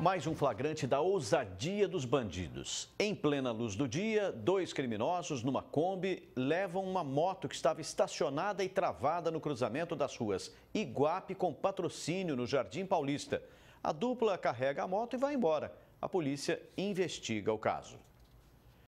Mais um flagrante da ousadia dos bandidos. Em plena luz do dia, dois criminosos numa Kombi levam uma moto que estava estacionada e travada no cruzamento das ruas Iguape com patrocínio no Jardim Paulista. A dupla carrega a moto e vai embora. A polícia investiga o caso.